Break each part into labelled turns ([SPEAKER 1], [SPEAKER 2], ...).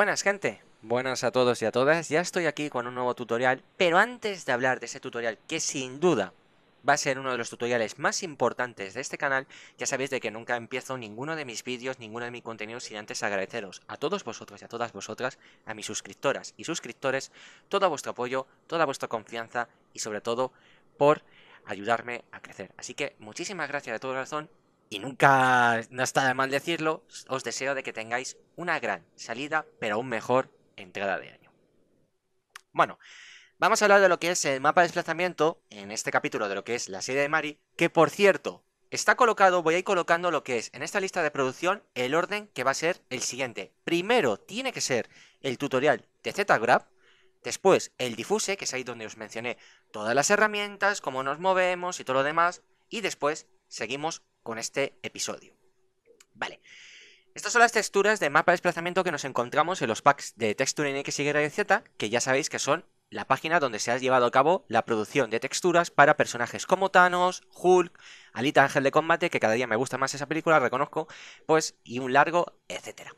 [SPEAKER 1] Buenas gente, buenas a todos y a todas, ya estoy aquí con un nuevo tutorial, pero antes de hablar de ese tutorial que sin duda va a ser uno de los tutoriales más importantes de este canal, ya sabéis de que nunca empiezo ninguno de mis vídeos, ninguno de mis contenidos sin antes agradeceros a todos vosotros y a todas vosotras, a mis suscriptoras y suscriptores, todo vuestro apoyo, toda vuestra confianza y sobre todo por ayudarme a crecer. Así que muchísimas gracias de todo corazón y nunca no está de mal decirlo, os deseo de que tengáis una gran salida, pero aún mejor entrada de año. Bueno, vamos a hablar de lo que es el mapa de desplazamiento en este capítulo de lo que es la serie de Mari, que por cierto, está colocado, voy a ir colocando lo que es en esta lista de producción el orden que va a ser el siguiente. Primero tiene que ser el tutorial de ZGrab. después el difuse, que es ahí donde os mencioné todas las herramientas, cómo nos movemos y todo lo demás, y después seguimos con este episodio. Vale. Estas son las texturas de mapa de desplazamiento que nos encontramos en los packs de Texture X, Y Z, que ya sabéis que son la página donde se ha llevado a cabo la producción de texturas para personajes como Thanos, Hulk, Alita Ángel de Combate, que cada día me gusta más esa película, reconozco, pues, y un largo, etcétera.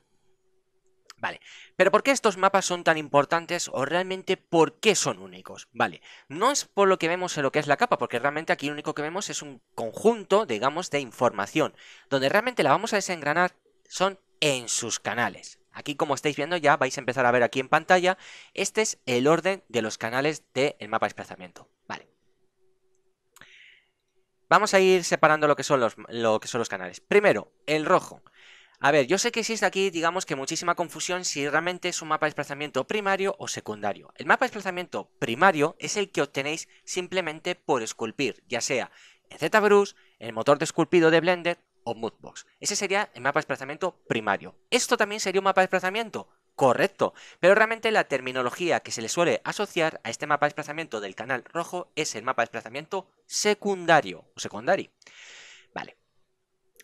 [SPEAKER 1] Vale, pero ¿por qué estos mapas son tan importantes o realmente por qué son únicos? Vale, no es por lo que vemos en lo que es la capa, porque realmente aquí lo único que vemos es un conjunto, digamos, de información, donde realmente la vamos a desengranar son en sus canales. Aquí como estáis viendo ya vais a empezar a ver aquí en pantalla, este es el orden de los canales del mapa de desplazamiento. Vale. Vamos a ir separando lo que son lo que son los canales. Primero, el rojo. A ver, yo sé que existe aquí, digamos que muchísima confusión si realmente es un mapa de desplazamiento primario o secundario. El mapa de desplazamiento primario es el que obtenéis simplemente por esculpir, ya sea en ZBrush, en el motor de esculpido de Blender o Moodbox. Ese sería el mapa de desplazamiento primario. ¿Esto también sería un mapa de desplazamiento? Correcto, pero realmente la terminología que se le suele asociar a este mapa de desplazamiento del canal rojo es el mapa de desplazamiento secundario o secundario. Vale,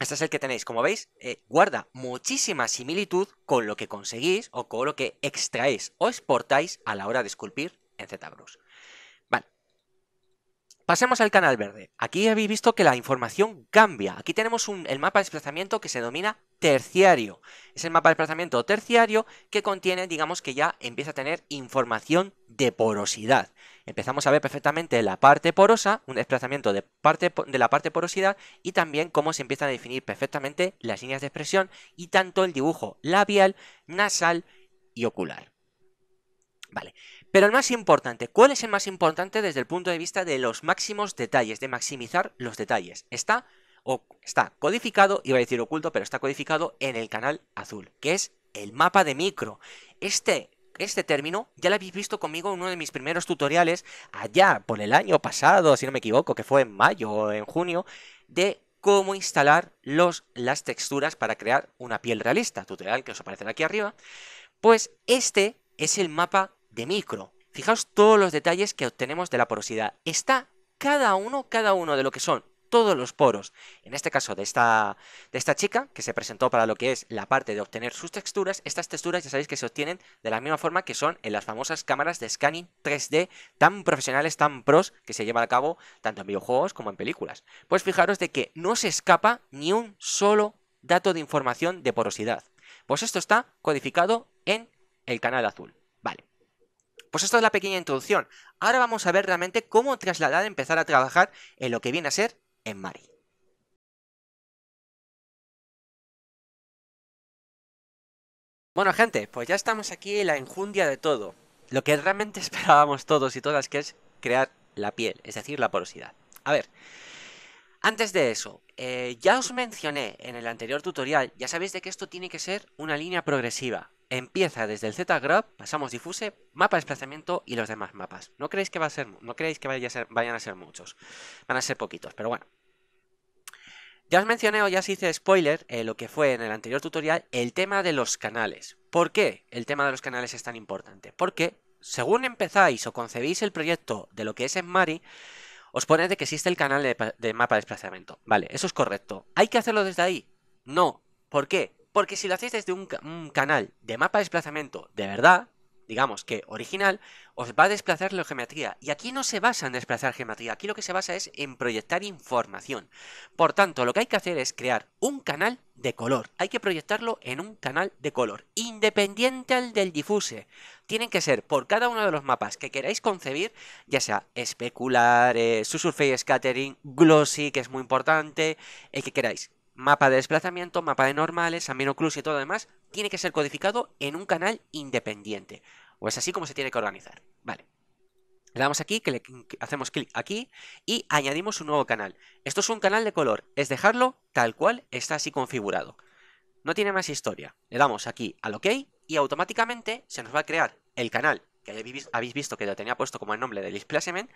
[SPEAKER 1] este es el que tenéis, como veis, eh, guarda muchísima similitud con lo que conseguís o con lo que extraéis o exportáis a la hora de esculpir en ZBrush. Pasemos al canal verde. Aquí habéis visto que la información cambia. Aquí tenemos el mapa de desplazamiento que se denomina terciario. Es el mapa de desplazamiento terciario que contiene, digamos que ya empieza a tener información de porosidad. Empezamos a ver perfectamente la parte porosa, un desplazamiento de, parte, de la parte porosidad y también cómo se empiezan a definir perfectamente las líneas de expresión y tanto el dibujo labial, nasal y ocular. Vale, pero el más importante, ¿cuál es el más importante desde el punto de vista de los máximos detalles, de maximizar los detalles? Está, o, está codificado, iba a decir oculto, pero está codificado en el canal azul, que es el mapa de micro. Este este término ya lo habéis visto conmigo en uno de mis primeros tutoriales allá por el año pasado, si no me equivoco, que fue en mayo o en junio, de cómo instalar los, las texturas para crear una piel realista, tutorial que os aparece aquí arriba, pues este es el mapa de micro. Fijaos todos los detalles que obtenemos de la porosidad. Está cada uno, cada uno de lo que son todos los poros, en este caso de esta, de esta chica, que se presentó para lo que es la parte de obtener sus texturas, estas texturas ya sabéis que se obtienen de la misma forma que son en las famosas cámaras de scanning 3D tan profesionales, tan pros, que se llevan a cabo tanto en videojuegos como en películas. Pues fijaros de que no se escapa ni un solo dato de información de porosidad. Pues esto está codificado en el canal azul. Pues esta es la pequeña introducción. Ahora vamos a ver realmente cómo trasladar, empezar a trabajar en lo que viene a ser en Mari. Bueno gente, pues ya estamos aquí en la enjundia de todo. Lo que realmente esperábamos todos y todas que es crear la piel, es decir, la porosidad. A ver, antes de eso, eh, ya os mencioné en el anterior tutorial, ya sabéis de que esto tiene que ser una línea progresiva empieza desde el Z-Grab, pasamos difuse, mapa de desplazamiento y los demás mapas. No creéis que va a ser, no creéis que vayan a ser muchos, van a ser poquitos, pero bueno. Ya os mencioné o ya os hice spoiler eh, lo que fue en el anterior tutorial, el tema de los canales. ¿Por qué el tema de los canales es tan importante? Porque según empezáis o concebís el proyecto de lo que es en Mari, os pone de que existe el canal de, de mapa de desplazamiento. Vale, eso es correcto. ¿Hay que hacerlo desde ahí? No. ¿Por qué? Porque si lo hacéis desde un, canal de mapa de desplazamiento de verdad, digamos que original, os va a desplazar la geometría. Y aquí no se basa en desplazar geometría, aquí lo que se basa es en proyectar información. Por tanto, lo que hay que hacer es crear un canal de color. Hay que proyectarlo en un canal de color, independiente al del difuse. Tienen que ser por cada uno de los mapas que queráis concebir, ya sea especular, eh, Susurface scattering, glossy, que es muy importante, el que queráis mapa de desplazamiento, mapa de normales, Cruz y todo lo demás, tiene que ser codificado en un canal independiente. O es así como se tiene que organizar. Vale. Le damos aquí, que le hacemos clic aquí y añadimos un nuevo canal. Esto es un canal de color, es dejarlo tal cual está así configurado. No tiene más historia. Le damos aquí al OK y automáticamente se nos va a crear el canal que habéis visto que lo tenía puesto como el nombre del Displacement,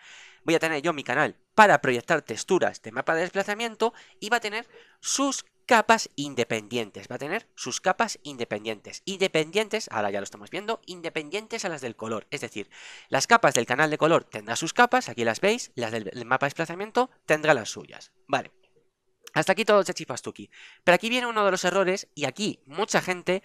[SPEAKER 1] voy a tener yo mi canal para proyectar texturas de mapa de desplazamiento y va a tener sus capas independientes, va a tener sus capas independientes, independientes, ahora ya lo estamos viendo, independientes a las del color, es decir, las capas del canal de color tendrá sus capas, aquí las veis, las del mapa de desplazamiento tendrá las suyas, vale. Hasta aquí todo aquí Pero aquí viene uno de los errores y aquí mucha gente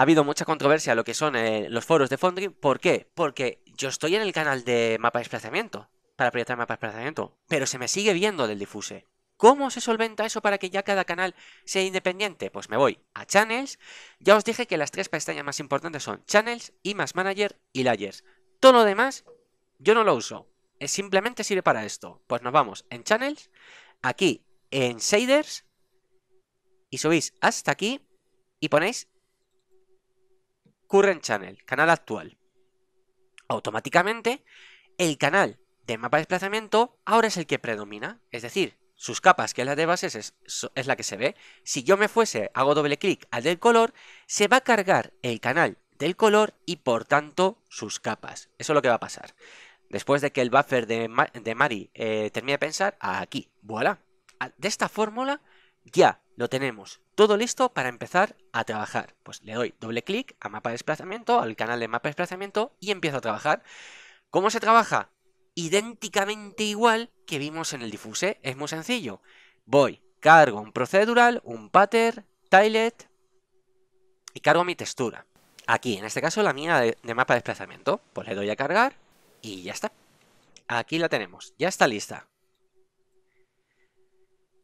[SPEAKER 1] ha habido mucha controversia lo que son eh, los foros de Foundry. ¿Por qué? Porque yo estoy en el canal de mapa de desplazamiento, para proyectar mapa de desplazamiento, pero se me sigue viendo del difuse. ¿Cómo se solventa eso para que ya cada canal sea independiente? Pues me voy a Channels. Ya os dije que las tres pestañas más importantes son Channels, image Manager y Layers. Todo lo demás yo no lo uso. Eh, simplemente sirve para esto. Pues nos vamos en Channels, aquí en Shaders, y subís hasta aquí y ponéis Current Channel, canal actual. Automáticamente, el canal de mapa de desplazamiento ahora es el que predomina, es decir, sus capas, que es la de bases, es, la que se ve. Si yo me fuese, hago doble clic al del color, se va a cargar el canal del color y por tanto sus capas. Eso es lo que va a pasar. Después de que el buffer de, Mari eh, termine de pensar, aquí, voilà. De esta fórmula ya, lo tenemos. Todo listo para empezar a trabajar. Pues le doy doble clic a mapa de desplazamiento, al canal de mapa de desplazamiento y empiezo a trabajar. ¿Cómo se trabaja? Idénticamente igual que vimos en el difuse. Es muy sencillo. Voy, cargo un procedural, un pattern, tilet y cargo mi textura. Aquí, en este caso, la mía de, de mapa de desplazamiento. Pues le doy a cargar y ya está. Aquí la tenemos. Ya está lista.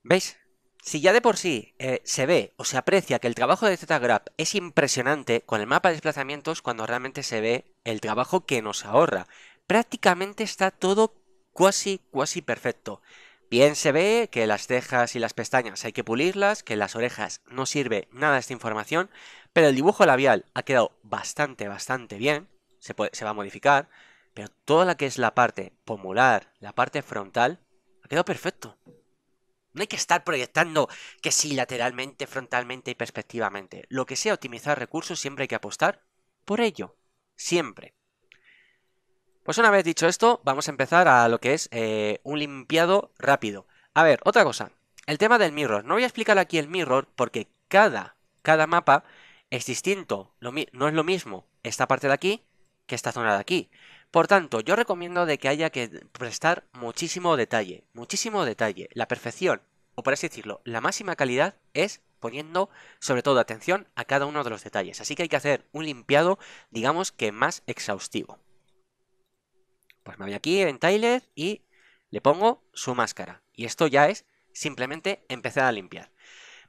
[SPEAKER 1] ¿Veis? Si ya de por sí eh, se ve o se aprecia que el trabajo de Z-Grab es impresionante con el mapa de desplazamientos cuando realmente se ve el trabajo que nos ahorra. Prácticamente está todo cuasi, cuasi perfecto. Bien se ve que las cejas y las pestañas hay que pulirlas, que las orejas no sirve nada esta información, pero el dibujo labial ha quedado bastante, bastante bien, se, se va a modificar, pero toda la que es la parte pomular, la parte frontal, ha quedado perfecto. No hay que estar proyectando que sí lateralmente, frontalmente y perspectivamente. Lo que sea optimizar recursos, siempre hay que apostar por ello. Siempre. Pues una vez dicho esto, vamos a empezar a lo que es eh, un limpiado rápido. A ver, otra cosa. El tema del mirror. No voy a explicar aquí el mirror porque cada, cada mapa es distinto. no es lo mismo esta parte de aquí que esta zona de aquí. Por tanto, yo recomiendo de que haya que prestar muchísimo detalle, muchísimo detalle. La perfección, o por así decirlo, la máxima calidad es poniendo sobre todo atención a cada uno de los detalles. Así que hay que hacer un limpiado, digamos que más exhaustivo. Pues me voy aquí en Tyler y le pongo su máscara. Y esto ya es simplemente empezar a limpiar.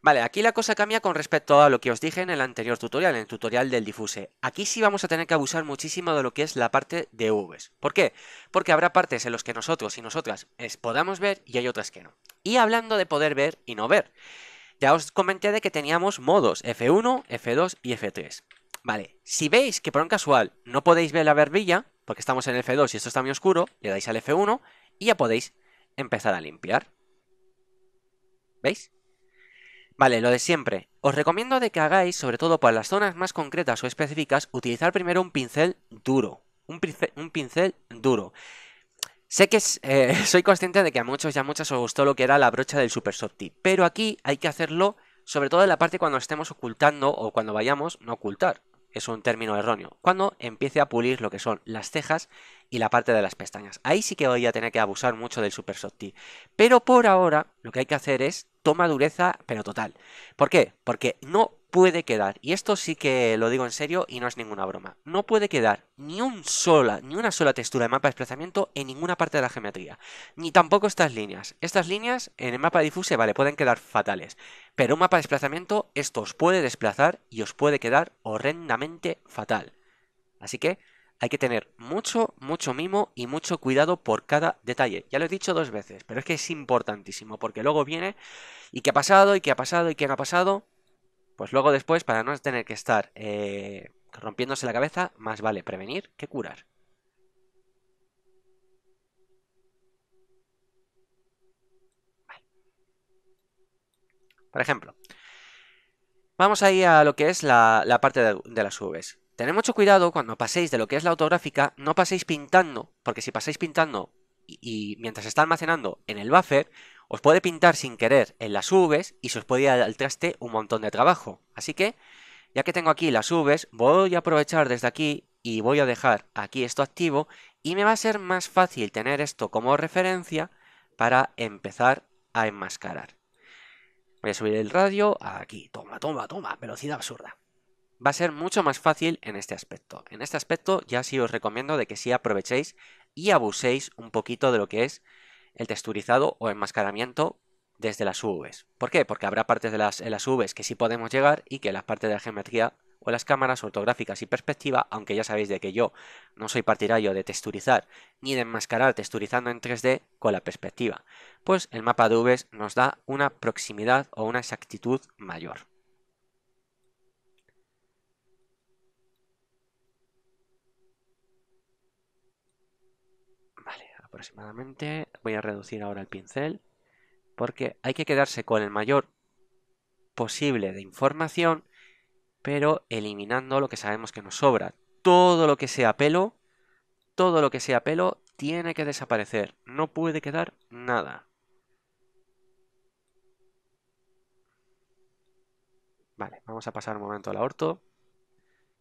[SPEAKER 1] Vale, aquí la cosa cambia con respecto a lo que os dije en el anterior tutorial, en el tutorial del difuse. Aquí sí vamos a tener que abusar muchísimo de lo que es la parte de Vs. ¿Por qué? Porque habrá partes en las que nosotros y nosotras podamos ver y hay otras que no. Y hablando de poder ver y no ver, ya os comenté de que teníamos modos F1, F2 y F3. Vale, si veis que por un casual no podéis ver la barbilla, porque estamos en el F2 y esto está muy oscuro, le dais al F1 y ya podéis empezar a limpiar. ¿Veis? Vale, lo de siempre. Os recomiendo de que hagáis, sobre todo para las zonas más concretas o específicas, utilizar primero un pincel duro. Un pincel, duro. Sé que eh, soy consciente de que a muchos y a muchas os gustó lo que era la brocha del Super Softy, pero aquí hay que hacerlo sobre todo en la parte cuando estemos ocultando o cuando vayamos, no ocultar, es un término erróneo, cuando empiece a pulir lo que son las cejas y la parte de las pestañas. Ahí sí que voy a tener que abusar mucho del Super Softy, pero por ahora lo que hay que hacer es toma dureza, pero total. ¿Por qué? Porque no puede quedar, y esto sí que lo digo en serio y no es ninguna broma, no puede quedar ni, un sola, ni una sola textura de mapa de desplazamiento en ninguna parte de la geometría, ni tampoco estas líneas. Estas líneas en el mapa difuso vale, pueden quedar fatales, pero un mapa de desplazamiento esto os puede desplazar y os puede quedar horrendamente fatal. Así que hay que tener mucho, mucho mimo y mucho cuidado por cada detalle. Ya lo he dicho dos veces, pero es que es importantísimo, porque luego viene y qué ha pasado, y qué ha pasado, y qué no ha pasado. Pues luego después, para no tener que estar eh, rompiéndose la cabeza, más vale prevenir que curar. Por ejemplo, vamos ahí a lo que es la, parte de, de las UVs. Tened mucho cuidado cuando paséis de lo que es la autográfica, no paséis pintando, porque si pasáis pintando y, mientras está almacenando en el buffer, os puede pintar sin querer en las UVs y se os puede dar al traste un montón de trabajo. Así que, ya que tengo aquí las UVs, voy a aprovechar desde aquí y voy a dejar aquí esto activo y me va a ser más fácil tener esto como referencia para empezar a enmascarar. Voy a subir el radio aquí, toma, toma, toma, velocidad absurda va a ser mucho más fácil en este aspecto. En este aspecto ya sí os recomiendo de que sí aprovechéis y abuséis un poquito de lo que es el texturizado o enmascaramiento desde las UVs. ¿Por qué? Porque habrá partes de las, las UVs que sí podemos llegar y que las partes de la geometría o las cámaras ortográficas y perspectiva, aunque ya sabéis de que yo no soy partidario de texturizar ni de enmascarar texturizando en 3D con la perspectiva, pues el mapa de UVs nos da una proximidad o una exactitud mayor. aproximadamente. Voy a reducir ahora el pincel porque hay que quedarse con el mayor posible de información, pero eliminando lo que sabemos que nos sobra. Todo lo que sea pelo, todo lo que sea pelo tiene que desaparecer. No puede quedar nada. Vale, vamos a pasar un momento al la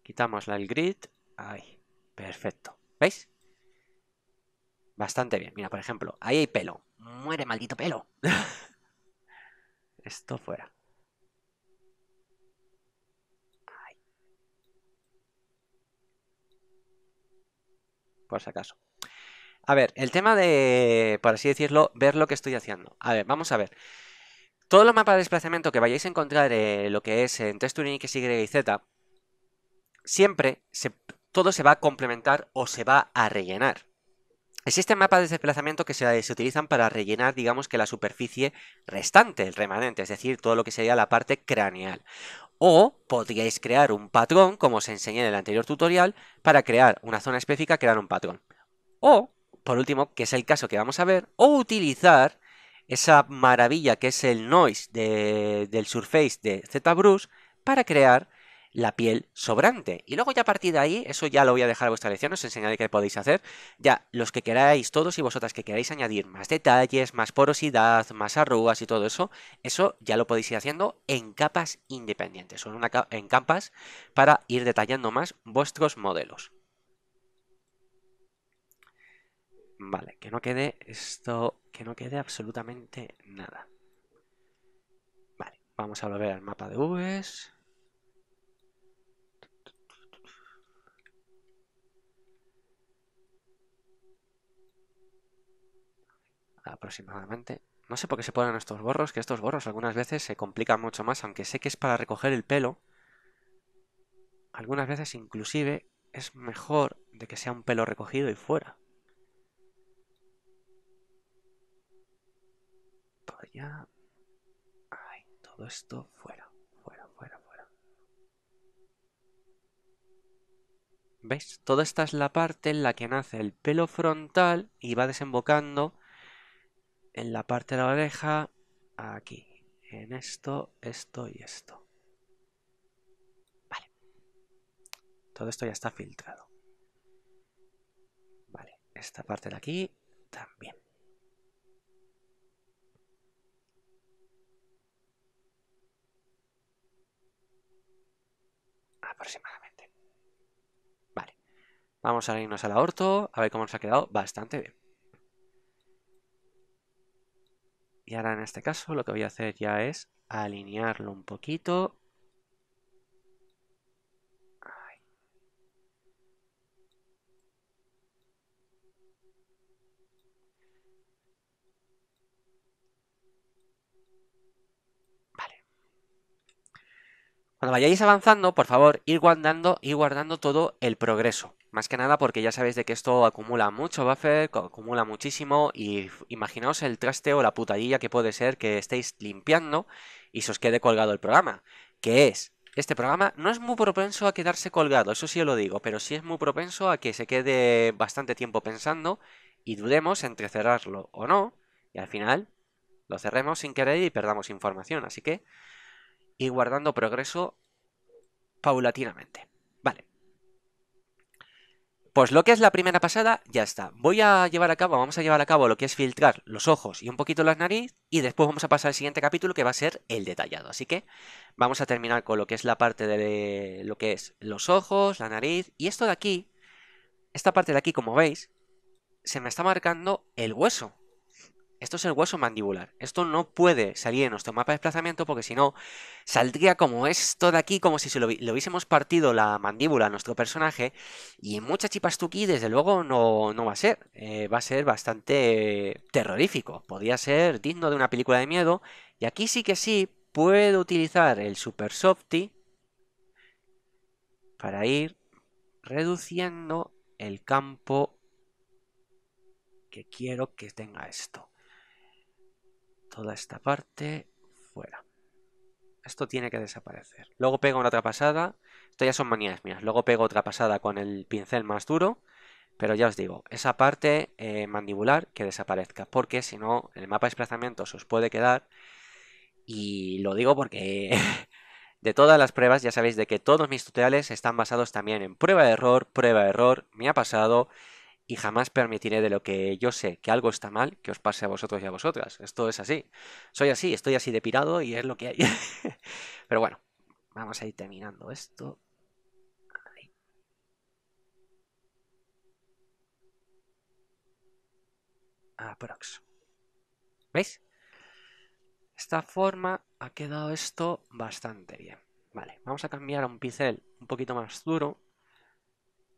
[SPEAKER 1] Quitamos la el grid. Ahí, perfecto. ¿Veis? Bastante bien. Mira, por ejemplo, ahí hay pelo. Muere, maldito pelo. Esto fuera. Por si acaso. A ver, el tema de, por así decirlo, ver lo que estoy haciendo. A ver, vamos a ver. Todos los mapas de desplazamiento que vayáis a encontrar eh, lo que es en y X, Y y Z, siempre todo se va a complementar o se va a rellenar. Existen mapas de desplazamiento que se, utilizan para rellenar, digamos, que la superficie restante, el remanente, es decir, todo lo que sería la parte craneal. O podríais crear un patrón, como os enseñé en el anterior tutorial, para crear una zona específica, crear un patrón. O, por último, que es el caso que vamos a ver, o utilizar esa maravilla que es el noise del surface de ZBrush para crear la piel sobrante. Y luego ya a partir de ahí, eso ya lo voy a dejar a vuestra elección, os enseñaré qué podéis hacer. Ya, los que queráis, todos y vosotras que queráis añadir más detalles, más porosidad, más arrugas y todo eso, eso ya lo podéis ir haciendo en capas independientes Son en, una en capas para ir detallando más vuestros modelos. Vale, que no quede esto, que no quede absolutamente nada. Vale, vamos a volver al mapa de Vs. aproximadamente. No sé por qué se ponen estos borros que estos borros algunas veces se complican mucho más, aunque sé que es para recoger el pelo. Algunas veces inclusive es mejor de que sea un pelo recogido y fuera. Ay, todo esto fuera, fuera, fuera, fuera. ¿Veis? Toda esta es la parte en la que nace el pelo frontal y va desembocando en la parte de la oreja, aquí, en esto, esto y esto. Vale. Todo esto ya está filtrado. Vale, esta parte de aquí también. aproximadamente. Vale. Vamos a irnos al aorto, a ver cómo nos ha quedado. Bastante bien. Y ahora en este caso lo que voy a hacer ya es alinearlo un poquito Cuando vayáis avanzando, por favor, ir guardando, y guardando todo el progreso. Más que nada porque ya sabéis de que esto acumula mucho buffer, acumula muchísimo y imaginaos el traste o la putadilla que puede ser que estéis limpiando y se os quede colgado el programa. Que es, este programa no es muy propenso a quedarse colgado, eso sí lo digo, pero sí es muy propenso a que se quede bastante tiempo pensando y dudemos entre cerrarlo o no y al final lo cerremos sin querer y perdamos información. Así que y guardando progreso paulatinamente. Vale. Pues lo que es la primera pasada, ya está. Voy a llevar a cabo, vamos a llevar a cabo lo que es filtrar los ojos y un poquito las nariz y después vamos a pasar al siguiente capítulo que va a ser el detallado. Así que vamos a terminar con lo que es la parte de lo que es los ojos, la nariz y esto de aquí, esta parte de aquí como veis, se me está marcando el hueso. Esto es el hueso mandibular. Esto no puede salir en nuestro mapa de desplazamiento porque si no, saldría como esto de aquí, como si lo, le hubiésemos partido la mandíbula a nuestro personaje. Y en muchas mucha chipastuki, desde luego, no, va a ser. Eh, va a ser bastante terrorífico. Podría ser digno de una película de miedo. Y aquí sí que sí, puedo utilizar el Super Softy para ir reduciendo el campo que quiero que tenga esto. Toda esta parte fuera. Esto tiene que desaparecer. Luego pego una otra pasada. Esto ya son manías mías. Luego pego otra pasada con el pincel más duro. Pero ya os digo, esa parte eh, mandibular que desaparezca, porque si no, el mapa de desplazamiento se os puede quedar. Y lo digo porque de todas las pruebas ya sabéis de que todos mis tutoriales están basados también en prueba de error, prueba de error, me ha pasado y jamás permitiré de lo que yo sé que algo está mal que os pase a vosotros y a vosotras. Esto es así. Soy así, estoy así de pirado y es lo que hay. Pero bueno, vamos a ir terminando esto. Aprox. ¿Veis? esta forma ha quedado esto bastante bien. Vale, vamos a cambiar a un pincel un poquito más duro.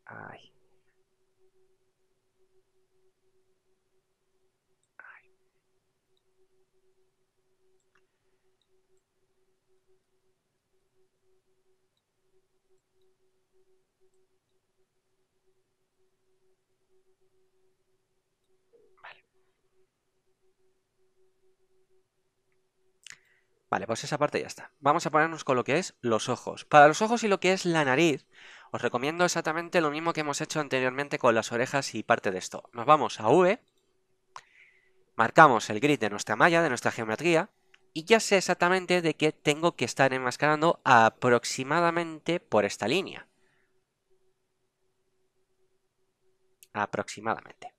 [SPEAKER 1] Ahí. Vale, pues esa parte ya está. Vamos a ponernos con lo que es los ojos. Para los ojos y lo que es la nariz, os recomiendo exactamente lo mismo que hemos hecho anteriormente con las orejas y parte de esto. Nos vamos a V, marcamos el grid de nuestra malla, de nuestra geometría, y ya sé exactamente de qué tengo que estar enmascarando aproximadamente por esta línea. Aproximadamente.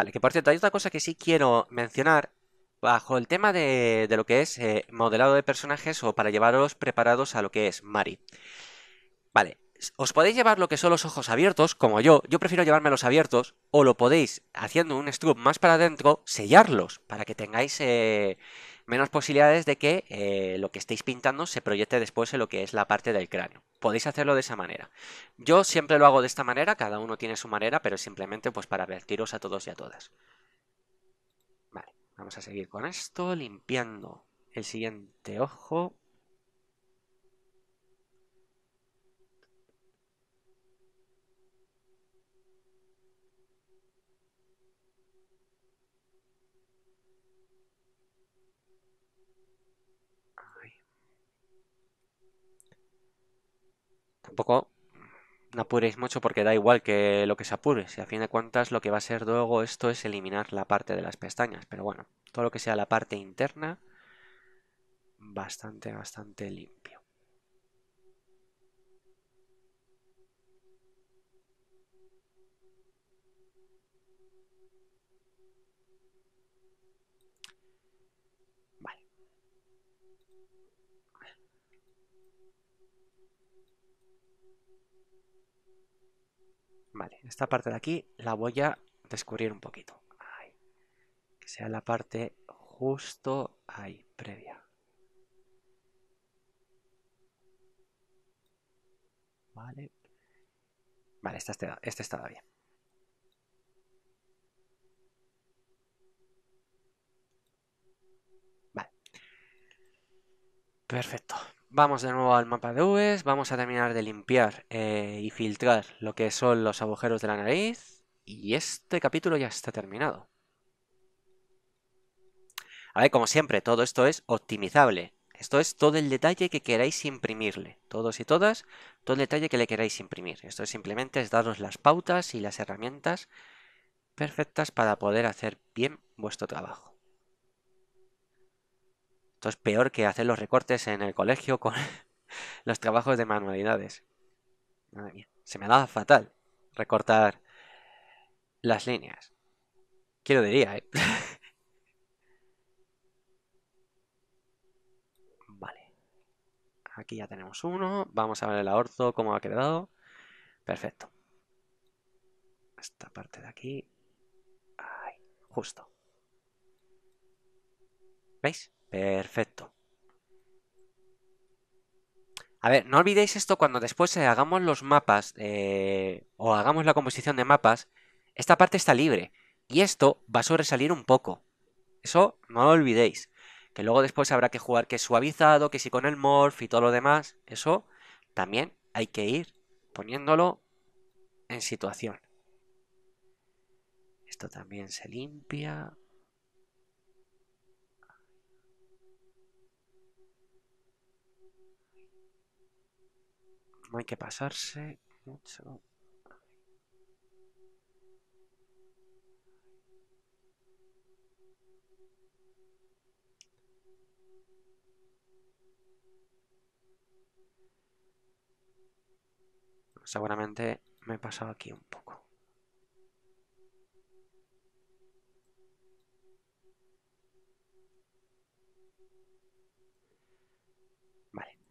[SPEAKER 1] Vale, que por cierto, hay otra cosa que sí quiero mencionar bajo el tema de, lo que es eh, modelado de personajes o para llevaros preparados a lo que es Mari. Vale, os podéis llevar lo que son los ojos abiertos, como yo, yo prefiero llevármelos abiertos, o lo podéis, haciendo un strip más para adentro, sellarlos, para que tengáis eh, menos posibilidades de que eh, lo que estéis pintando se proyecte después en lo que es la parte del cráneo. Podéis hacerlo de esa manera. Yo siempre lo hago de esta manera, cada uno tiene su manera, pero simplemente pues para advertiros a todos y a todas. Vale, vamos a seguir con esto, limpiando el siguiente ojo. tampoco no apuréis mucho porque da igual que lo que se apure. Si a fin de cuentas lo que va a ser luego esto es eliminar la parte de las pestañas. Pero bueno, todo lo que sea la parte interna, bastante, bastante limpio. Vale, esta parte de aquí la voy a descubrir un poquito. Que sea la parte justo ahí, previa. Vale. Vale, este, está bien. Vale. Perfecto. Vamos de nuevo al mapa de Vs, vamos a terminar de limpiar eh, y filtrar lo que son los agujeros de la nariz y este capítulo ya está terminado. A ver, como siempre, todo esto es optimizable. Esto es todo el detalle que queráis imprimirle. Todos y todas, todo el detalle que le queráis imprimir. Esto simplemente es daros las pautas y las herramientas perfectas para poder hacer bien vuestro trabajo. Esto es peor que hacer los recortes en el colegio con los trabajos de manualidades. Madre mía, se me dado fatal recortar las líneas. Quiero diría, ¿eh? vale. Aquí ya tenemos uno. Vamos a ver el ahorzo, cómo ha quedado. Perfecto. Esta parte de aquí. Ahí, justo. ¿Veis? Perfecto. A ver, no olvidéis esto cuando después eh, hagamos los mapas eh, o hagamos la composición de mapas. Esta parte está libre y esto va a sobresalir un poco. Eso no lo olvidéis. Que luego después habrá que jugar que suavizado, que si con el morph y todo lo demás. Eso también hay que ir poniéndolo en situación. Esto también se limpia. No hay que pasarse mucho. Seguramente me he pasado aquí un poco.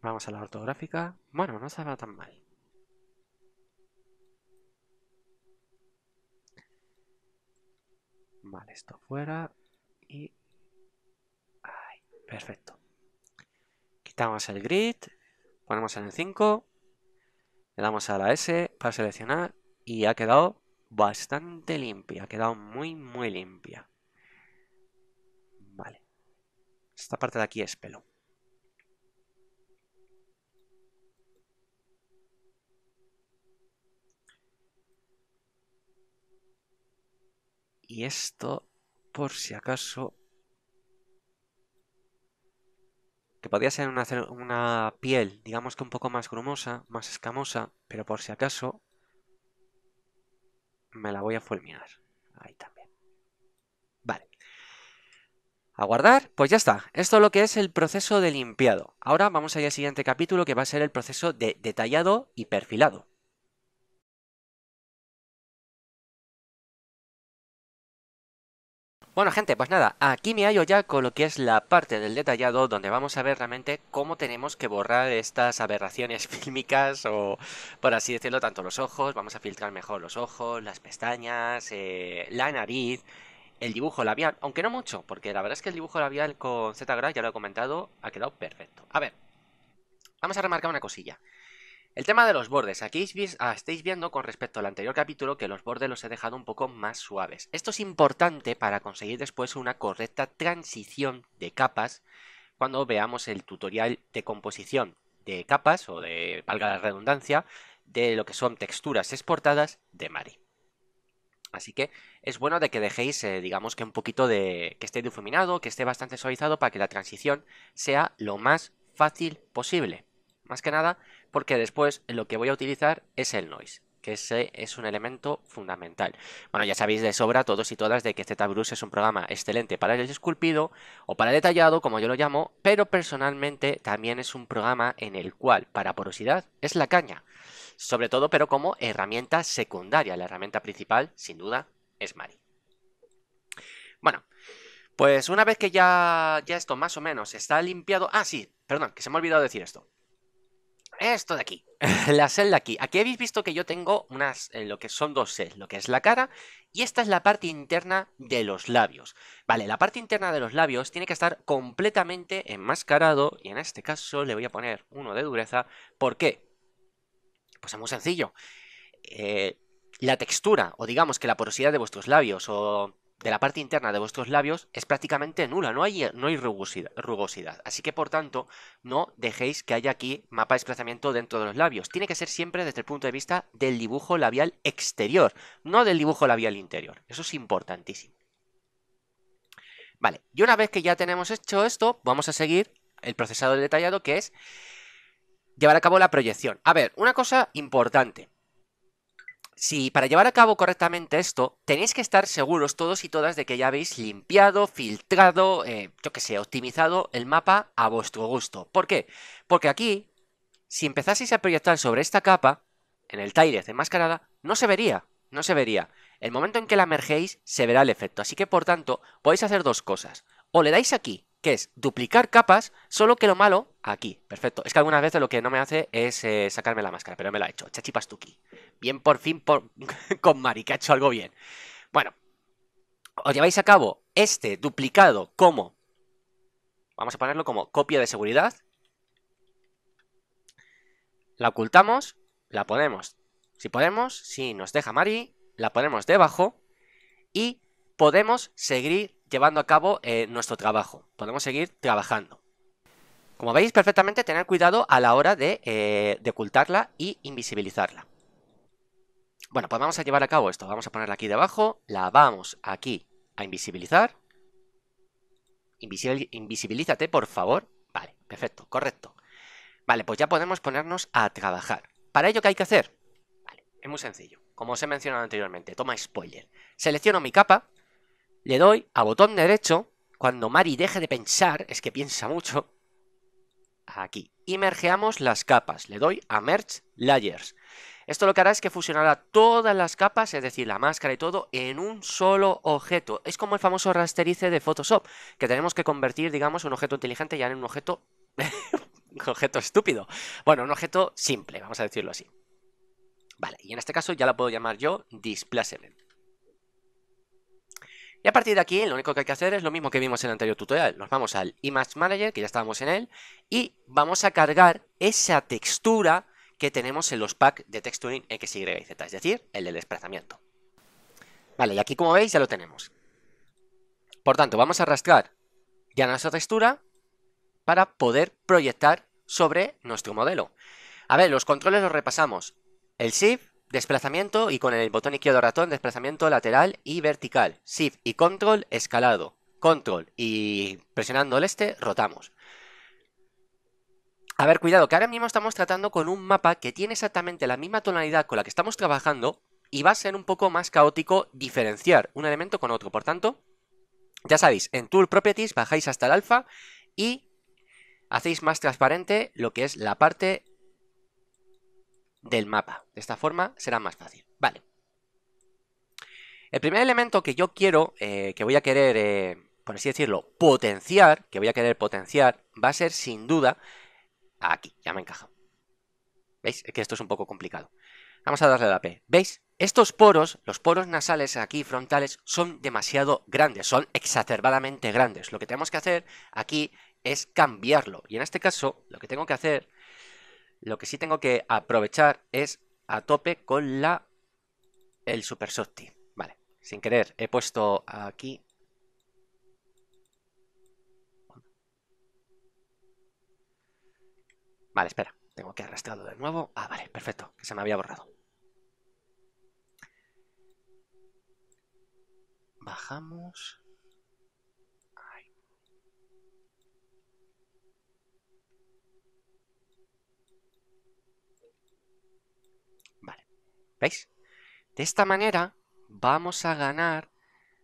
[SPEAKER 1] Vamos a la ortográfica. Bueno, no se va tan mal. Vale, esto fuera. Y... Ahí, perfecto. Quitamos el grid. Ponemos en el 5. Le damos a la S para seleccionar. Y ha quedado bastante limpia. Ha quedado muy, muy limpia. Vale. Esta parte de aquí es pelo. Y esto, por si acaso... Que podría ser una, piel, digamos que un poco más grumosa, más escamosa, pero por si acaso... Me la voy a fulminar. Ahí también. Vale. A guardar, pues ya está. Esto es lo que es el proceso de limpiado. Ahora vamos a ir al siguiente capítulo que va a ser el proceso de detallado y perfilado. Bueno gente, pues nada, aquí me hallo ya con lo que es la parte del detallado donde vamos a ver realmente cómo tenemos que borrar estas aberraciones fílmicas o, por así decirlo, tanto los ojos, vamos a filtrar mejor los ojos, las pestañas, eh, la nariz, el dibujo labial, aunque no mucho, porque la verdad es que el dibujo labial con ZGRA, ya lo he comentado, ha quedado perfecto. A ver, vamos a remarcar una cosilla. El tema de los bordes. Aquí ah, estáis viendo con respecto al anterior capítulo que los bordes los he dejado un poco más suaves. Esto es importante para conseguir después una correcta transición de capas cuando veamos el tutorial de composición de capas o de, valga la redundancia, de lo que son texturas exportadas de Mari. Así que es bueno de que dejéis, eh, digamos que un poquito de... que esté difuminado, que esté bastante suavizado para que la transición sea lo más fácil posible. Más que nada porque después lo que voy a utilizar es el noise que ese es un elemento fundamental. Bueno, ya sabéis de sobra todos y todas de que ZBrush es un programa excelente para el esculpido o para el detallado, como yo lo llamo, pero personalmente también es un programa en el cual para porosidad es la caña, sobre todo pero como herramienta secundaria, la herramienta principal sin duda es Mari. Bueno, pues una vez que ya, ya esto más o menos está limpiado, ah sí, perdón, que se me ha olvidado decir esto esto de aquí, la celda aquí. Aquí habéis visto que yo tengo unas, eh, lo que son dos sels, lo que es la cara y esta es la parte interna de los labios. Vale, la parte interna de los labios tiene que estar completamente enmascarado y en este caso le voy a poner uno de dureza. ¿Por qué? Pues es muy sencillo. Eh, la textura o digamos que la porosidad de vuestros labios o de la parte interna de vuestros labios es prácticamente nula, no hay, no hay rugosidad, rugosidad, Así que por tanto, no dejéis que haya aquí mapa de desplazamiento dentro de los labios. Tiene que ser siempre desde el punto de vista del dibujo labial exterior, no del dibujo labial interior. Eso es importantísimo. Vale, y una vez que ya tenemos hecho esto, vamos a seguir el procesado detallado que es llevar a cabo la proyección. A ver, una cosa importante si para llevar a cabo correctamente esto, tenéis que estar seguros todos y todas de que ya habéis limpiado, filtrado, eh, yo que sé, optimizado el mapa a vuestro gusto. ¿Por qué? Porque aquí, si empezaseis a proyectar sobre esta capa, en el Tyrez enmascarada, no se vería, no se vería. El momento en que la mergéis, se verá el efecto. Así que, por tanto, podéis hacer dos cosas. O le dais aquí, que es duplicar capas, solo que lo malo, aquí, perfecto. Es que algunas veces lo que no me hace es eh, sacarme la máscara, pero me la ha hecho, chachipastuki. Bien por fin con Mari, que ha hecho algo bien. Bueno, os lleváis a cabo este duplicado como, vamos a ponerlo como copia de seguridad. La ocultamos, la ponemos, si podemos, si nos deja Mari, la ponemos debajo y podemos seguir llevando a cabo eh, nuestro trabajo. Podemos seguir trabajando. Como veis, perfectamente tener cuidado a la hora eh, de, ocultarla y invisibilizarla. Bueno, pues vamos a llevar a cabo esto. Vamos a ponerla aquí debajo. La vamos aquí a invisibilizar. invisibilízate, por favor. Vale, perfecto, correcto. Vale, pues ya podemos ponernos a trabajar. ¿Para ello qué hay que hacer? Vale, es muy sencillo. Como os he mencionado anteriormente, toma spoiler. Selecciono mi capa, le doy a botón derecho. Cuando Mari deje de pensar, es que piensa mucho. Aquí. Y mergeamos las capas. Le doy a Merge Layers. Esto lo que hará es que fusionará todas las capas, es decir, la máscara y todo, en un solo objeto. Es como el famoso rasterice de Photoshop, que tenemos que convertir, digamos, un objeto inteligente ya en un objeto... un objeto estúpido. Bueno, un objeto simple, vamos a decirlo así. Vale, y en este caso ya la puedo llamar yo Displacement. Y a partir de aquí, lo único que hay que hacer es lo mismo que vimos en el anterior tutorial. Nos vamos al Image Manager, que ya estábamos en él, y vamos a cargar esa textura que tenemos en los packs de texturing XY y Z, es decir, el del desplazamiento. Vale, y aquí como veis ya lo tenemos. Por tanto, vamos a arrastrar ya nuestra textura para poder proyectar sobre nuestro modelo. A ver, los controles los repasamos. El Shift Desplazamiento y con el botón izquierdo ratón, desplazamiento lateral y vertical. Shift y control, escalado. Control y presionando el este, rotamos. A ver, cuidado, que ahora mismo estamos tratando con un mapa que tiene exactamente la misma tonalidad con la que estamos trabajando y va a ser un poco más caótico diferenciar un elemento con otro. Por tanto, ya sabéis, en Tool Properties bajáis hasta el alfa y hacéis más transparente lo que es la parte del mapa. De esta forma será más fácil. Vale. El primer elemento que yo quiero, eh, que voy a querer, eh, por así decirlo, potenciar, que voy a querer potenciar, va a ser sin duda aquí, ya me encaja. ¿Veis? que esto es un poco complicado. Vamos a darle la P. ¿Veis? Estos poros, los poros nasales aquí frontales, son demasiado grandes, son exacerbadamente grandes. Lo que tenemos que hacer aquí es cambiarlo. Y en este caso, lo que tengo que hacer lo que sí tengo que aprovechar es a tope con la el Super Softy. Vale, sin querer he puesto aquí Vale, espera. Tengo que arrastrarlo de nuevo. Ah, vale, perfecto. Que se me había borrado. Bajamos. ¿Veis? De esta manera vamos a ganar,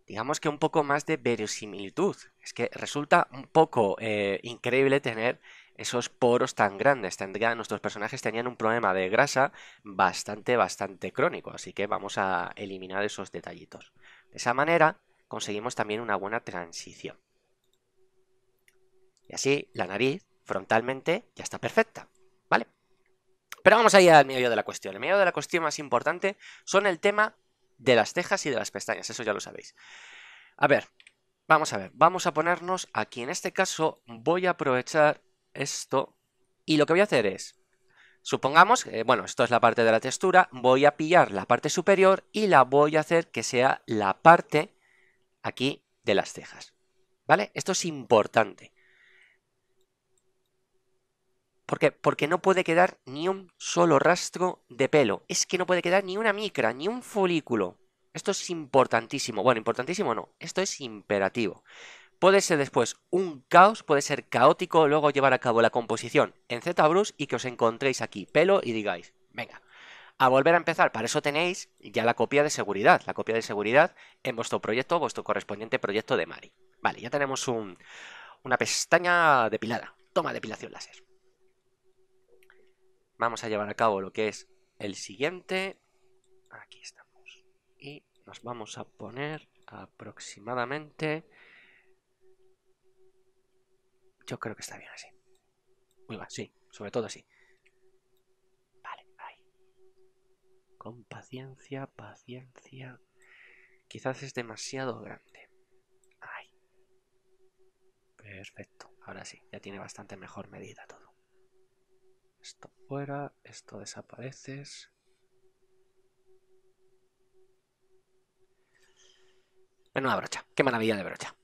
[SPEAKER 1] digamos que un poco más de verosimilitud. Es que resulta un poco eh, increíble tener esos poros tan grandes. Tendría, nuestros personajes tenían un problema de grasa bastante, bastante crónico. Así que vamos a eliminar esos detallitos. De esa manera conseguimos también una buena transición. Y así la nariz frontalmente ya está perfecta. Pero vamos ir al medio de la cuestión. El medio de la cuestión más importante son el tema de las cejas y de las pestañas, eso ya lo sabéis. A ver, vamos a ver, vamos a ponernos aquí. En este caso voy a aprovechar esto y lo que voy a hacer es, supongamos, eh, bueno, esto es la parte de la textura, voy a pillar la parte superior y la voy a hacer que sea la parte aquí de las cejas. ¿Vale? Esto es importante. Porque, porque no puede quedar ni un solo rastro de pelo. Es que no puede quedar ni una micra, ni un folículo. Esto es importantísimo. Bueno, importantísimo no. Esto es imperativo. Puede ser después un caos, puede ser caótico, luego llevar a cabo la composición en ZBrush y que os encontréis aquí pelo y digáis, venga, a volver a empezar. Para eso tenéis ya la copia de seguridad, la copia de seguridad en vuestro proyecto, vuestro correspondiente proyecto de Mari. Vale, ya tenemos una pestaña depilada. Toma depilación láser. Vamos a llevar a cabo lo que es el siguiente. Aquí estamos. Y nos vamos a poner aproximadamente... Yo creo que está bien así. Muy bien, sí, sobre todo así. Vale, ahí. Con paciencia, paciencia. Quizás es demasiado grande. Ahí. Perfecto, ahora sí, ya tiene bastante mejor medida todo. Esto fuera, esto desapareces. una brocha, qué maravilla de brocha.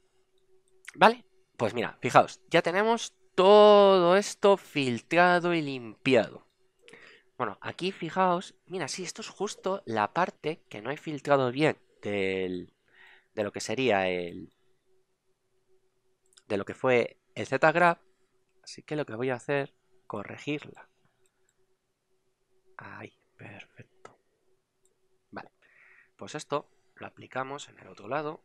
[SPEAKER 1] ¿Vale? Pues mira, fijaos, ya tenemos todo esto filtrado y limpiado. Bueno, aquí fijaos, mira, sí, esto es justo la parte que no he filtrado bien del, de lo que sería el... de lo que fue el Así que lo que voy a hacer, corregirla. Ahí, perfecto. Vale, pues esto lo aplicamos en el otro lado.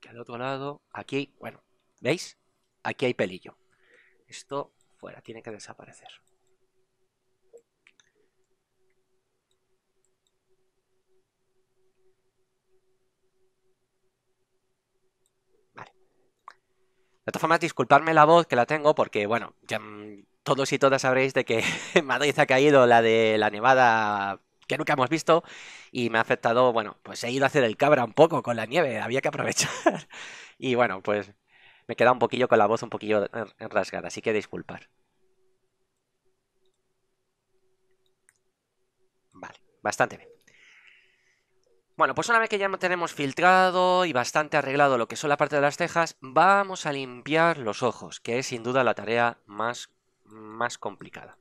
[SPEAKER 1] Que al otro lado, aquí, bueno, ¿veis? Aquí hay pelillo. Esto fuera, tiene que desaparecer. Vale De todas formas, disculparme la voz que la tengo porque, bueno, ya, mm, todos y todas sabréis de que en Madrid ha caído la de la nevada que nunca hemos visto y me ha afectado, bueno, pues he ido a hacer el cabra un poco con la nieve, había que aprovechar. y bueno, pues me he quedado un poquillo con la voz un poquillo rasgada, así que disculpar. Vale, bastante bien. Bueno, pues una vez que ya no tenemos filtrado y bastante arreglado lo que son la parte de las cejas, vamos a limpiar los ojos, que es sin duda la tarea más más complicada.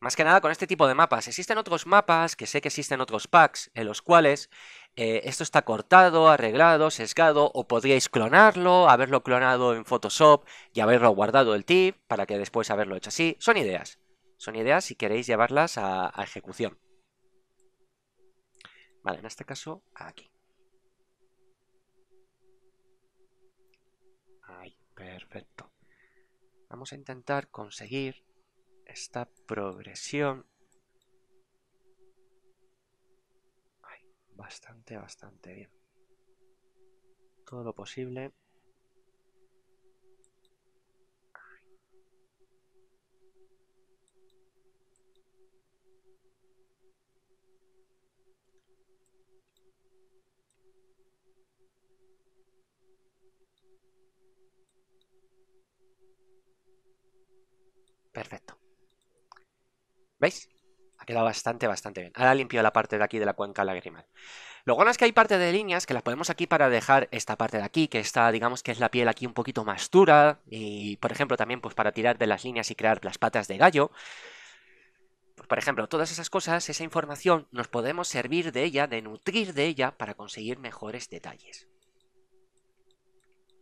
[SPEAKER 1] Más que nada con este tipo de mapas. Existen otros mapas, que sé que existen otros packs, en los cuales eh, esto está cortado, arreglado, sesgado, o podríais clonarlo, haberlo clonado en Photoshop y haberlo guardado el tip para que después haberlo hecho así. Son ideas. Son ideas si queréis llevarlas a, a ejecución. Vale, en este caso, aquí. Ahí, perfecto. Vamos a intentar conseguir esta progresión. bastante, bastante bien. Todo lo posible. Perfecto. ¿Veis? Ha quedado bastante, bastante bien. Ahora limpio la parte de aquí de la cuenca lagrimal. Lo bueno es que hay parte de líneas que las podemos aquí para dejar esta parte de aquí, que está, digamos que es la piel aquí un poquito más dura, y por ejemplo también pues para tirar de las líneas y crear las patas de gallo. Pues, por ejemplo, todas esas cosas, esa información, nos podemos servir de ella, de nutrir de ella, para conseguir mejores detalles.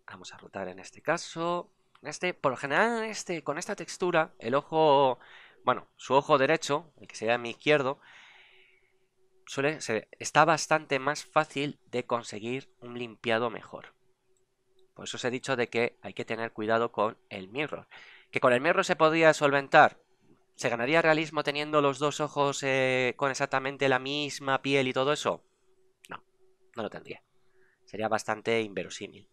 [SPEAKER 1] Vamos a rotar en este caso. Este, por lo general, este, con esta textura, el ojo, bueno, su ojo derecho, el que sería mi izquierdo, suele, se, está bastante más fácil de conseguir un limpiado mejor. Por eso os he dicho de que hay que tener cuidado con el mirror. Que con el mirror se podría solventar. ¿Se ganaría realismo teniendo los dos ojos eh, con exactamente la misma piel y todo eso? No, no lo tendría. Sería bastante inverosímil.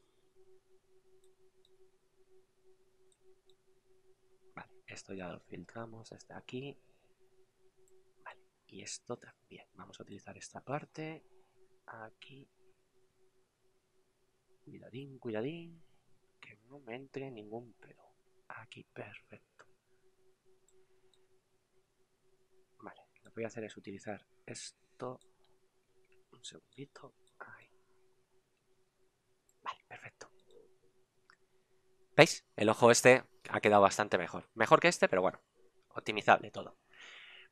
[SPEAKER 1] Esto ya lo filtramos desde este aquí. Vale, y esto también. Vamos a utilizar esta parte. Aquí. Cuidadín, cuidadín. Que no me entre ningún pelo. Aquí, perfecto. Vale, lo que voy a hacer es utilizar esto. Un segundito. ¿Veis? El ojo este ha quedado bastante mejor. Mejor que este, pero bueno, optimizable todo.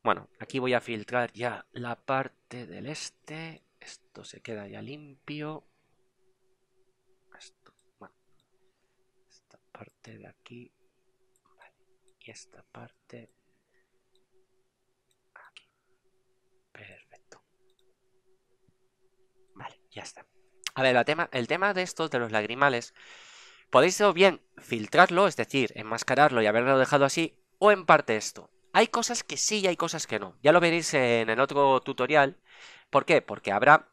[SPEAKER 1] Bueno, aquí voy a filtrar ya la parte del este. Esto se queda ya limpio. Esto, bueno. Esta parte de aquí. Vale. Y esta parte Aquí. Perfecto. Vale, ya está. A ver, la tema, el tema de estos, de los lagrimales, Podéis o bien filtrarlo, es decir, enmascararlo y haberlo dejado así, o en parte esto. Hay cosas que sí y hay cosas que no. Ya lo veréis en el otro tutorial. ¿Por qué? Porque habrá,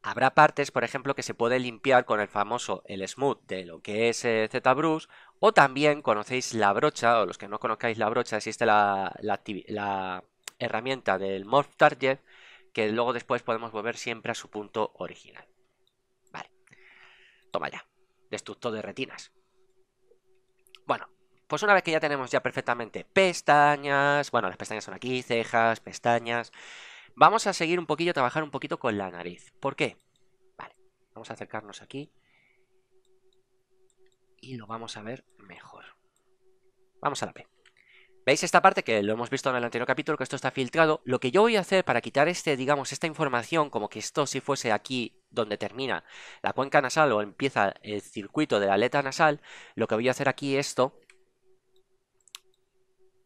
[SPEAKER 1] habrá partes, por ejemplo, que se puede limpiar con el famoso el smooth de lo que es eh, ZBrush o también conocéis la brocha, o los que no conozcáis la brocha, existe la, la herramienta del Morph Target, que luego después podemos volver siempre a su punto original. Vale. Toma ya destructo de retinas. Bueno, pues una vez que ya tenemos ya perfectamente pestañas, bueno, las pestañas son aquí, cejas, pestañas, vamos a seguir un poquillo, trabajar un poquito con la nariz. ¿Por qué? Vale, vamos a acercarnos aquí y lo vamos a ver mejor. Vamos a la P. ¿Veis esta parte que lo hemos visto en el anterior capítulo, que esto está filtrado? Lo que yo voy a hacer para quitar este, digamos, esta información, como que esto si fuese aquí donde termina la cuenca nasal o empieza el circuito de la aleta nasal, lo que voy a hacer aquí esto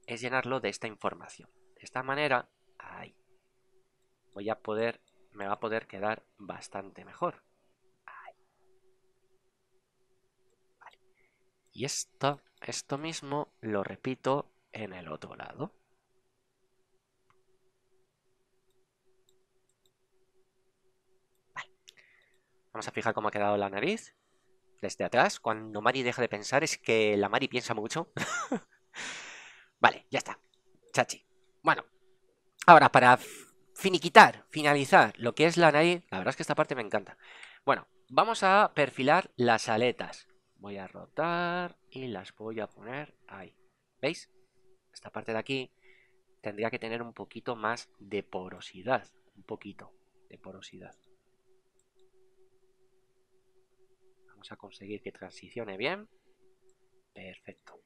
[SPEAKER 1] es llenarlo de esta información. De esta manera, voy a poder, me va a poder quedar bastante mejor. Y esto, esto mismo lo repito en el otro lado. Vamos a fijar cómo ha quedado la nariz. Desde atrás, cuando Mari deja de pensar es que la Mari piensa mucho. vale, ya está. Chachi. Bueno, ahora para finiquitar, finalizar lo que es la nariz, la verdad es que esta parte me encanta. Bueno, vamos a perfilar las aletas. Voy a rotar y las voy a poner ahí. ¿Veis? Esta parte de aquí tendría que tener un poquito más de porosidad. Un poquito de porosidad. a conseguir que transicione bien. Perfecto.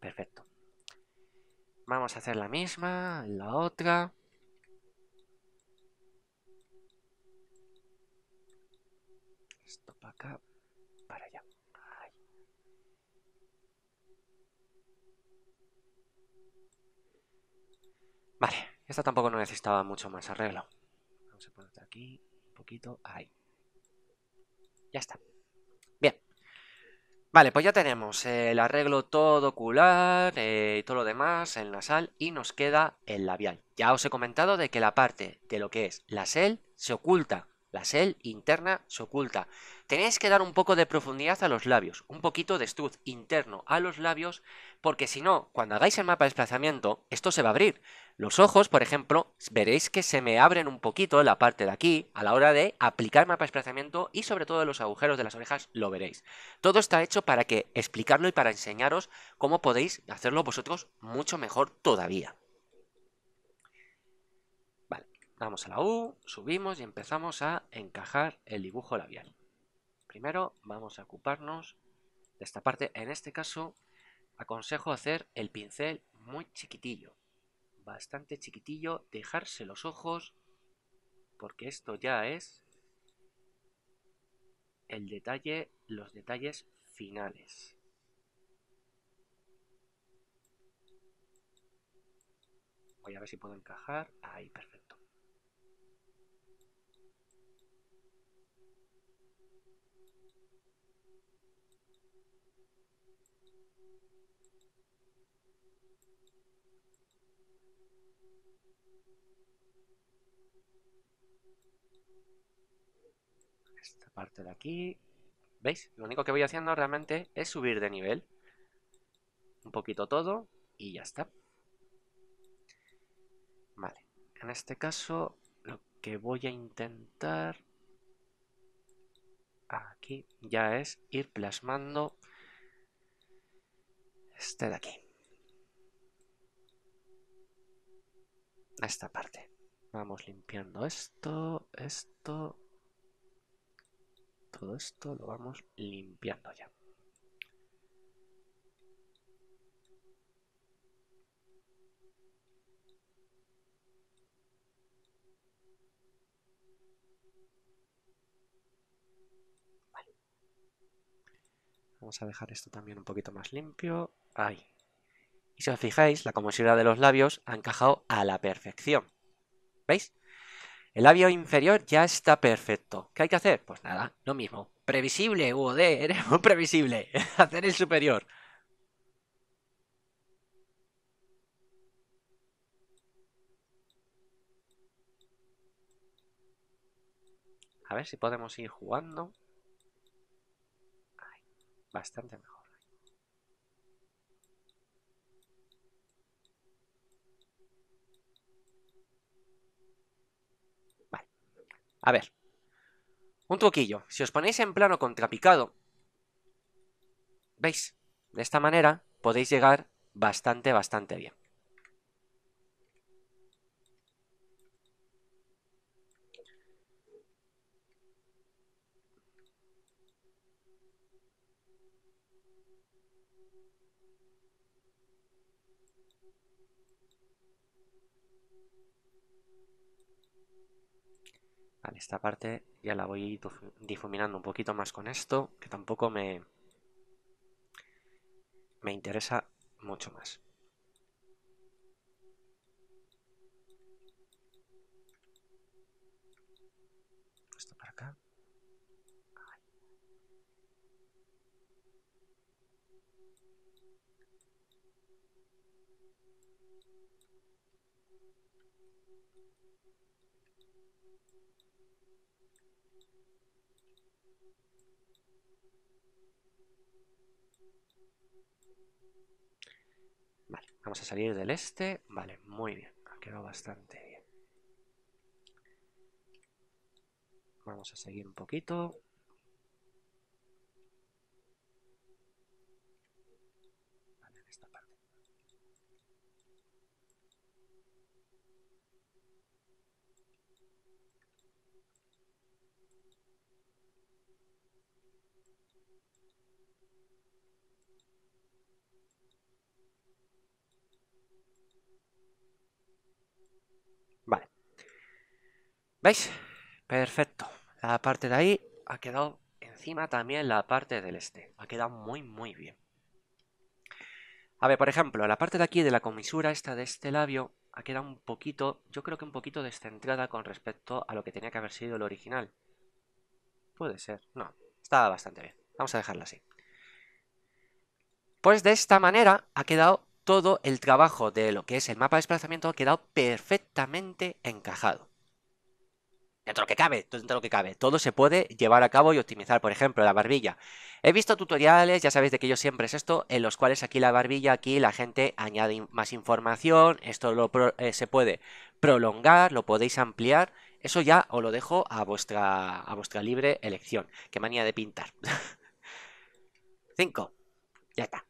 [SPEAKER 1] Perfecto. Vamos a hacer la misma, la otra. Esto para acá, para allá. Vale, esta tampoco no necesitaba mucho más arreglo. Vamos a ponerte aquí, un poquito, ahí. Ya está. Bien. Vale, pues ya tenemos el arreglo todo ocular eh, y todo lo demás, el nasal, y nos queda el labial. Ya os he comentado de que la parte de lo que es la sel se oculta, la sel interna se oculta. Tenéis que dar un poco de profundidad a los labios, un poquito de estuz interno a los labios, porque si no, cuando hagáis el mapa de desplazamiento, esto se va a abrir. Los ojos, por ejemplo, veréis que se me abren un poquito la parte de aquí a la hora de aplicar mapa de desplazamiento y sobre todo los agujeros de las orejas lo veréis. Todo está hecho para que explicarlo y para enseñaros cómo podéis hacerlo vosotros mucho mejor todavía. Vale, vamos a la U, subimos y empezamos a encajar el dibujo labial. Primero vamos a ocuparnos de esta parte. En este caso aconsejo hacer el pincel muy chiquitillo bastante chiquitillo, dejarse los ojos, porque esto ya es el detalle, los detalles finales. Voy a ver si puedo encajar. Ahí, perfecto. Esta parte de aquí. ¿Veis? Lo único que voy haciendo realmente es subir de nivel. Un poquito todo y ya está. Vale. En este caso, lo que voy a intentar aquí ya es ir plasmando este de aquí. a esta parte. Vamos limpiando esto, esto, todo esto lo vamos limpiando ya. Vamos a dejar esto también un poquito más limpio. Ahí, y si os fijáis, la comisura de los labios ha encajado a la perfección. ¿Veis? El labio inferior ya está perfecto. ¿Qué hay que hacer? Pues nada, lo mismo. Previsible, UOD, eres muy previsible. hacer el superior. A ver si podemos ir jugando. bastante mejor. A ver. Un truquillo. Si os ponéis en plano contrapicado, ¿veis? De esta manera podéis llegar bastante, bastante bien. esta parte ya la voy difuminando un poquito más con esto, que tampoco me, me interesa mucho más. Vale, vamos a salir del este. Vale, muy bien. Ha quedado bastante bien. Vamos a seguir un poquito. ¿Veis? Perfecto. La parte de ahí ha quedado encima también la parte del este. Ha quedado muy, muy bien. A ver, por ejemplo, la parte de aquí de la comisura esta de este labio ha quedado un poquito, yo creo que un poquito descentrada con respecto a lo que tenía que haber sido el original. Puede ser, no, Estaba bastante bien. Vamos a dejarlo así. Pues de esta manera ha quedado todo el trabajo de lo que es el mapa de desplazamiento, ha quedado perfectamente encajado dentro de lo que cabe, dentro lo que cabe. Todo se puede llevar a cabo y optimizar. Por ejemplo, la barbilla. He visto tutoriales, ya sabéis de que yo siempre es esto, en los cuales aquí la barbilla, aquí la gente añade más información. Esto lo eh, se puede prolongar, lo podéis ampliar. Eso ya os lo dejo a vuestra, a vuestra libre elección. Qué manía de pintar. 5. Ya está.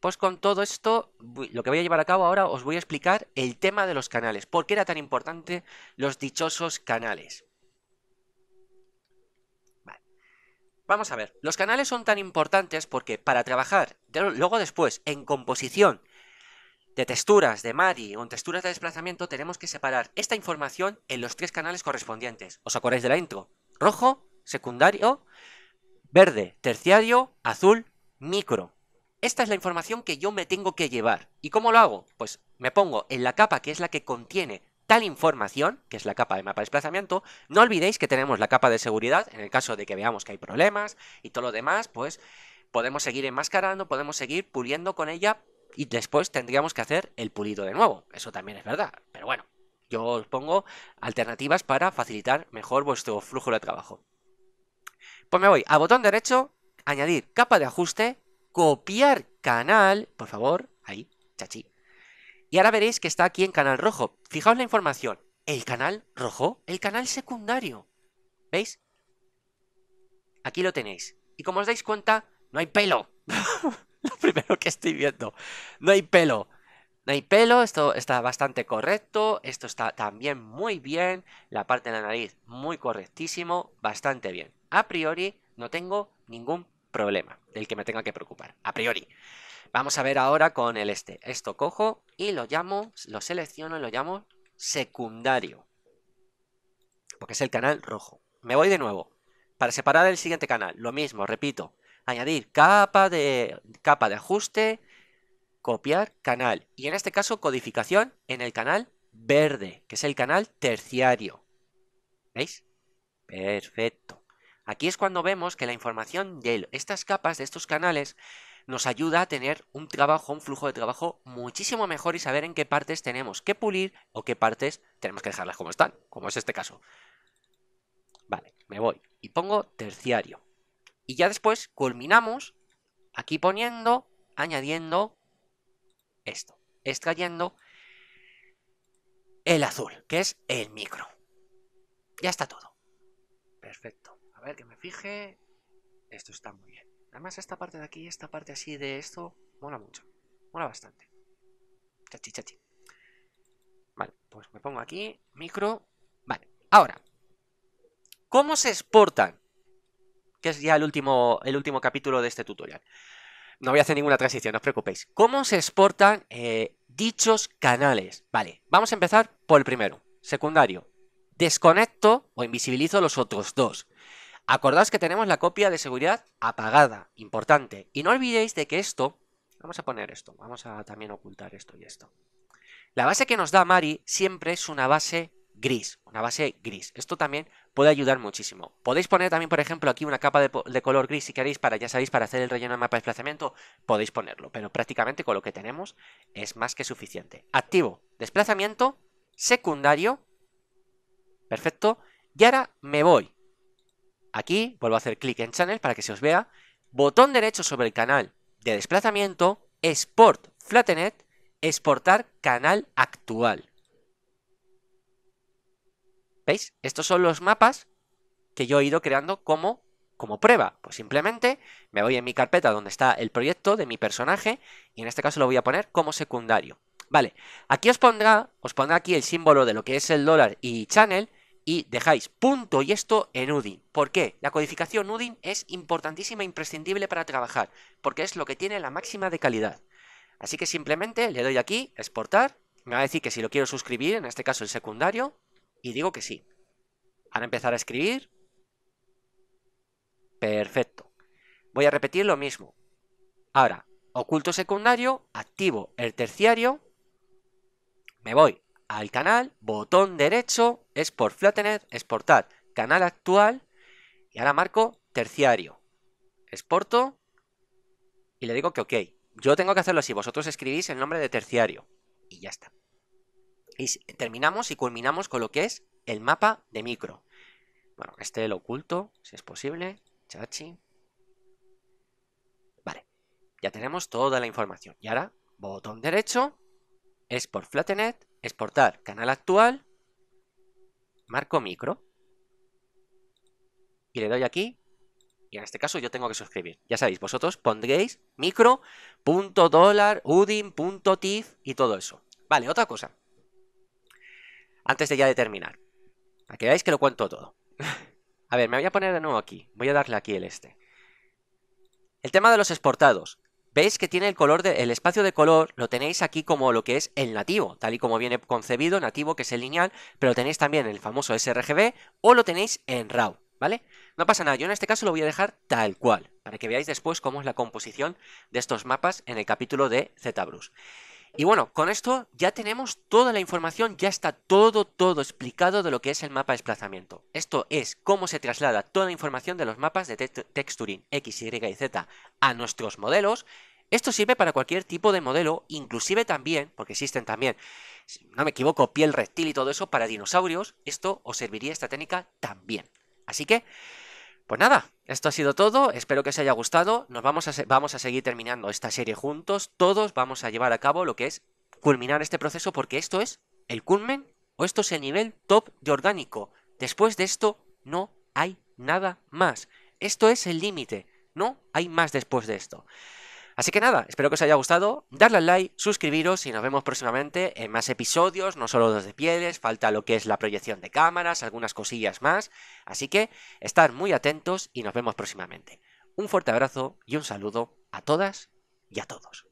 [SPEAKER 1] Pues con todo esto, lo que voy a llevar a cabo ahora os voy a explicar el tema de los canales. ¿Por qué era tan importante los dichosos canales? Vamos a ver, los canales son tan importantes porque para trabajar luego después en composición de texturas de Mari o en texturas de desplazamiento tenemos que separar esta información en los tres canales correspondientes. ¿Os acordáis de la intro? Rojo, secundario, verde, terciario, azul, micro. Esta es la información que yo me tengo que llevar. ¿Y cómo lo hago? Pues me pongo en la capa que es la que contiene tal información, que es la capa de mapa de desplazamiento, no olvidéis que tenemos la capa de seguridad, en el caso de que veamos que hay problemas y todo lo demás, pues podemos seguir enmascarando, podemos seguir puliendo con ella y después tendríamos que hacer el pulido de nuevo. Eso también es verdad, pero bueno, yo os pongo alternativas para facilitar mejor vuestro flujo de trabajo. Pues me voy a botón derecho, añadir capa de ajuste copiar canal, por favor, ahí, chachi. Y ahora veréis que está aquí en canal rojo. Fijaos la información. El canal rojo, el canal secundario. ¿Veis? Aquí lo tenéis. Y como os dais cuenta, no hay pelo. lo primero que estoy viendo. No hay pelo. No hay pelo, esto está bastante correcto, esto está también muy bien, la parte de la nariz muy correctísimo, bastante bien. A priori no tengo ningún problema del que me tenga que preocupar, a priori. Vamos a ver ahora con el este. Esto cojo y lo llamo, lo selecciono y lo llamo secundario. Porque es el canal rojo. Me voy de nuevo. Para separar el siguiente canal, lo mismo, repito. Añadir capa de, capa de ajuste, copiar canal. Y en este caso, codificación en el canal verde, que es el canal terciario. ¿Veis? Perfecto. Aquí es cuando vemos que la información de estas capas, de estos canales, nos ayuda a tener un trabajo, un flujo de trabajo muchísimo mejor y saber en qué partes tenemos que pulir o qué partes tenemos que dejarlas como están, como es este caso. Vale, me voy y pongo terciario. Y ya después culminamos aquí poniendo, añadiendo esto, extrayendo el azul, que es el micro. Ya está todo. Perfecto. A ver, que me fije. Esto está muy bien. Además, esta parte de aquí, esta parte así de esto, mola mucho. Mola bastante. Chachi, chachi. Vale, pues me pongo aquí, micro. Vale, ahora. ¿Cómo se exportan? Que es ya el último, el último capítulo de este tutorial. No voy a hacer ninguna transición, no os preocupéis. ¿Cómo se exportan eh, dichos canales? Vale, vamos a empezar por el primero, secundario. Desconecto o invisibilizo los otros dos. Acordaos que tenemos la copia de seguridad apagada, importante. Y no olvidéis de que esto, vamos a poner esto, vamos a también ocultar esto y esto. La base que nos da Mari siempre es una base gris, una base gris. Esto también puede ayudar muchísimo. Podéis poner también, por ejemplo, aquí una capa de, color gris si queréis, para ya sabéis, para hacer el relleno de mapa de desplazamiento, podéis ponerlo, pero prácticamente con lo que tenemos es más que suficiente. Activo, desplazamiento, secundario, perfecto, y ahora me voy Aquí vuelvo a hacer clic en Channel para que se os vea. Botón derecho sobre el canal de desplazamiento, Export Flattenet, Exportar Canal Actual. ¿Veis? Estos son los mapas que yo he ido creando como, como prueba. Pues simplemente me voy en mi carpeta donde está el proyecto de mi personaje y en este caso lo voy a poner como secundario. Vale, aquí os pondrá, os pondrá aquí el símbolo de lo que es el dólar y channel y dejáis punto y esto en Udin. ¿Por qué? La codificación Udin es importantísima e imprescindible para trabajar, porque es lo que tiene la máxima de calidad. Así que simplemente le doy aquí, exportar, me va a decir que si lo quiero suscribir, en este caso el secundario, y digo que sí. Ahora empezar a escribir. Perfecto. Voy a repetir lo mismo. Ahora, oculto secundario, activo el terciario, me voy al canal, botón derecho, export Flattenet, exportar canal actual y ahora marco terciario. Exporto y le digo que ok. Yo tengo que hacerlo así, vosotros escribís el nombre de terciario y ya está. Y terminamos y culminamos con lo que es el mapa de micro. Bueno, este lo oculto, si es posible. Chachi. Vale, ya tenemos toda la información. Y ahora, botón derecho, export flattenet, exportar canal actual, marco micro, y le doy aquí, y en este caso yo tengo que suscribir. Ya sabéis, vosotros pondréis micro, punto y todo eso. Vale, otra cosa. Antes de ya de terminar. Para que veáis que lo cuento todo. a ver, me voy a poner de nuevo aquí. Voy a darle aquí el este. El tema de los exportados. Veis que tiene el color, espacio de color lo tenéis aquí como lo que es el nativo, tal y como viene concebido, nativo que es el lineal, pero tenéis también el famoso sRGB o lo tenéis en RAW, ¿vale? No pasa nada, yo en este caso lo voy a dejar tal cual, para que veáis después cómo es la composición de estos mapas en el capítulo de ZBrush. Y bueno, con esto ya tenemos toda la información, ya está todo, todo explicado de lo que es el mapa de desplazamiento. Esto es cómo se traslada toda la información de los mapas de Texturing X, Y y Z a nuestros modelos esto sirve para cualquier tipo de modelo, inclusive también, porque existen también, si no me equivoco, piel reptil y todo eso, para dinosaurios, esto os serviría esta técnica también. Así que, pues nada, esto ha sido todo, espero que os haya gustado, nos vamos a, vamos a seguir terminando esta serie juntos, todos vamos a llevar a cabo lo que es culminar este proceso porque esto es el culmen o esto es el nivel top de orgánico. Después de esto no hay nada más. Esto es el límite. No hay más después de esto. Así que nada, espero que os haya gustado, darle al like, suscribiros y nos vemos próximamente en más episodios, no solo los de pieles, falta lo que es la proyección de cámaras, algunas cosillas más, así que estar muy atentos y nos vemos próximamente. Un fuerte abrazo y un saludo a todas y a todos.